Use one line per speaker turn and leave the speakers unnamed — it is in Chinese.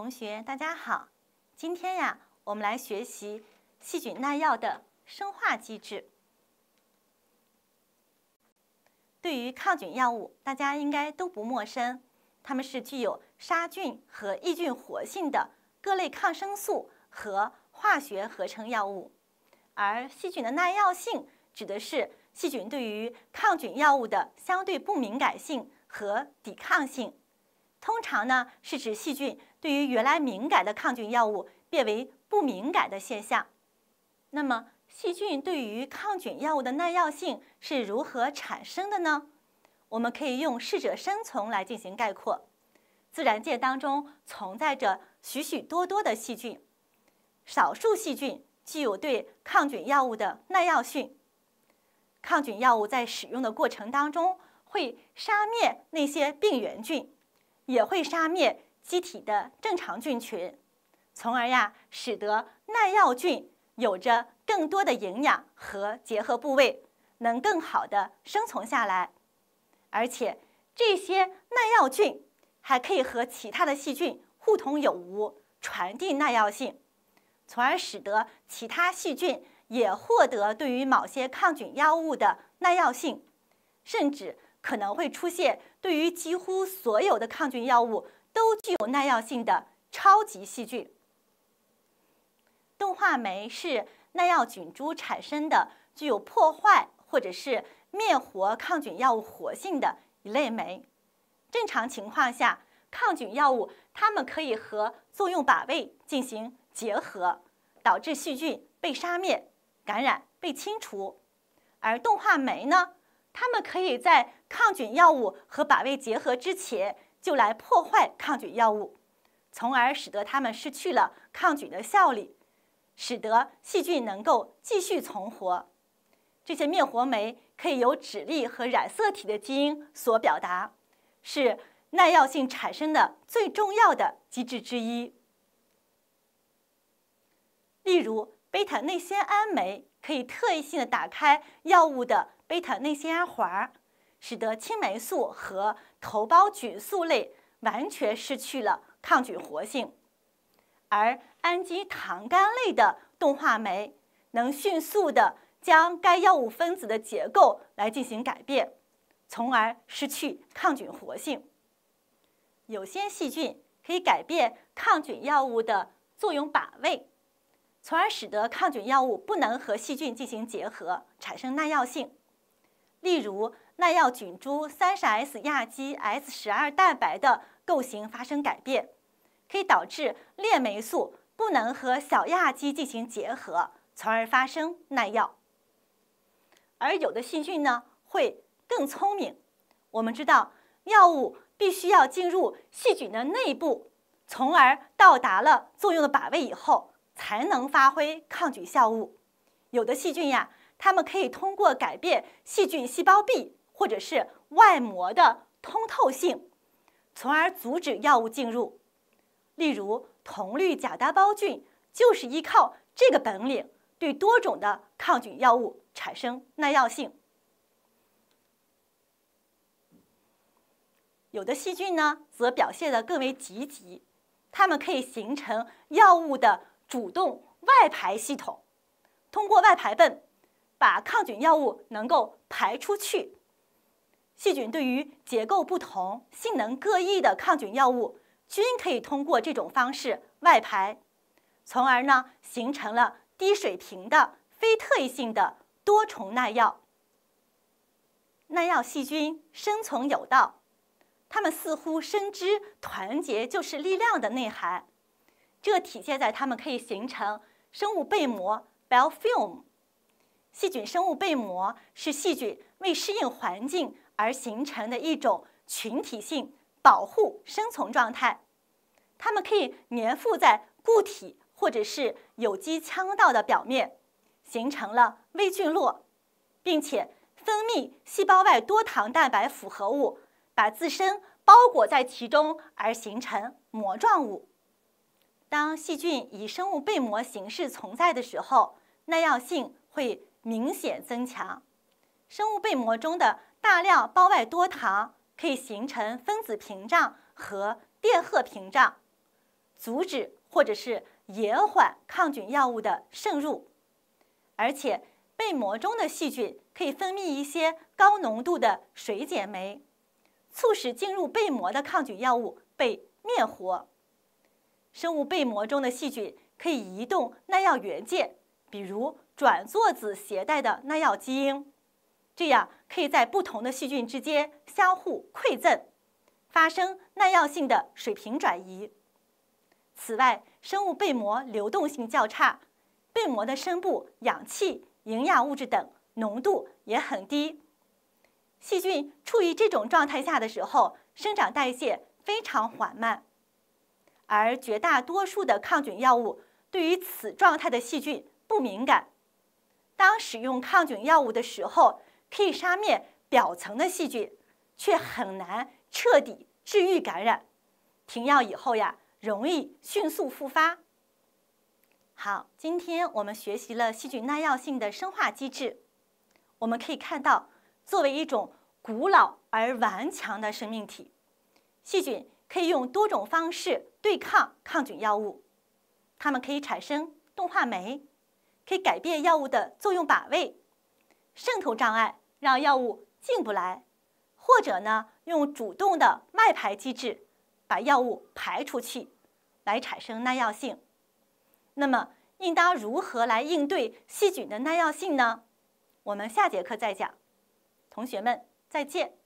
同学，大家好。今天呀，我们来学习细菌耐药的生化机制。对于抗菌药物，大家应该都不陌生，它们是具有杀菌和抑菌活性的各类抗生素和化学合成药物。而细菌的耐药性，指的是细菌对于抗菌药物的相对不敏感性和抵抗性。通常呢是指细菌对于原来敏感的抗菌药物变为不敏感的现象。那么，细菌对于抗菌药物的耐药性是如何产生的呢？我们可以用适者生存来进行概括。自然界当中存在着许许多多的细菌，少数细菌具有对抗菌药物的耐药性。抗菌药物在使用的过程当中会杀灭那些病原菌。也会杀灭机体的正常菌群，从而呀，使得耐药菌有着更多的营养和结合部位，能更好的生存下来。而且，这些耐药菌还可以和其他的细菌互通有无，传递耐药性，从而使得其他细菌也获得对于某些抗菌药物的耐药性，甚至。可能会出现对于几乎所有的抗菌药物都具有耐药性的超级细菌。动画酶是耐药菌株产生的、具有破坏或者是灭活抗菌药物活性的一类酶。正常情况下，抗菌药物它们可以和作用靶位进行结合，导致细菌被杀灭、感染被清除。而动画酶呢？它们可以在抗菌药物和靶位结合之前就来破坏抗菌药物，从而使得它们失去了抗菌的效力，使得细菌能够继续存活。这些灭活酶可以由脂粒和染色体的基因所表达，是耐药性产生的最重要的机制之一。例如，贝塔内酰胺酶可以特异性的打开药物的。贝塔内酰胺环，使得青霉素和头孢菌素类完全失去了抗菌活性，而氨基糖苷类的钝化酶能迅速的将该药物分子的结构来进行改变，从而失去抗菌活性。有些细菌可以改变抗菌药物的作用靶位，从而使得抗菌药物不能和细菌进行结合，产生耐药性。例如，耐药菌株 30S 亚基 S 十二蛋白的构型发生改变，可以导致链霉素不能和小亚基进行结合，从而发生耐药。而有的细菌呢，会更聪明。我们知道，药物必须要进入细菌的内部，从而到达了作用的靶位以后，才能发挥抗菌效物。有的细菌呀。它们可以通过改变细菌细胞壁或者是外膜的通透性，从而阻止药物进入。例如，铜绿假单胞菌就是依靠这个本领对多种的抗菌药物产生耐药性。有的细菌呢，则表现得更为积极，它们可以形成药物的主动外排系统，通过外排泵。把抗菌药物能够排出去，细菌对于结构不同、性能各异的抗菌药物，均可以通过这种方式外排，从而呢形成了低水平的非特异性的多重耐药。耐药细菌生存有道，它们似乎深知团结就是力量的内涵，这体现在它们可以形成生物被膜 （biofilm）。细菌生物被膜是细菌为适应环境而形成的一种群体性保护生存状态。它们可以粘附在固体或者是有机腔道的表面，形成了微菌落，并且分泌细胞外多糖蛋白复合物，把自身包裹在其中而形成膜状物。当细菌以生物被膜形式存在的时候，耐药性会。明显增强。生物被膜中的大量胞外多糖可以形成分子屏障和电荷屏障，阻止或者是延缓抗菌药物的渗入。而且，被膜中的细菌可以分泌一些高浓度的水解酶，促使进入被膜的抗菌药物被灭活。生物被膜中的细菌可以移动耐药元件。比如转座子携带的耐药基因，这样可以在不同的细菌之间相互馈赠，发生耐药性的水平转移。此外，生物被膜流动性较差，被膜的深部氧气、营养物质等浓度也很低。细菌处于这种状态下的时候，生长代谢非常缓慢，而绝大多数的抗菌药物对于此状态的细菌。不敏感。当使用抗菌药物的时候，可以杀灭表层的细菌，却很难彻底治愈感染。停药以后呀，容易迅速复发。好，今天我们学习了细菌耐药性的生化机制。我们可以看到，作为一种古老而顽强的生命体，细菌可以用多种方式对抗抗菌药物。它们可以产生动化酶。可以改变药物的作用靶位，渗透障碍让药物进不来，或者呢用主动的外排机制把药物排出去，来产生耐药性。那么应当如何来应对细菌的耐药性呢？我们下节课再讲。同学们，再见。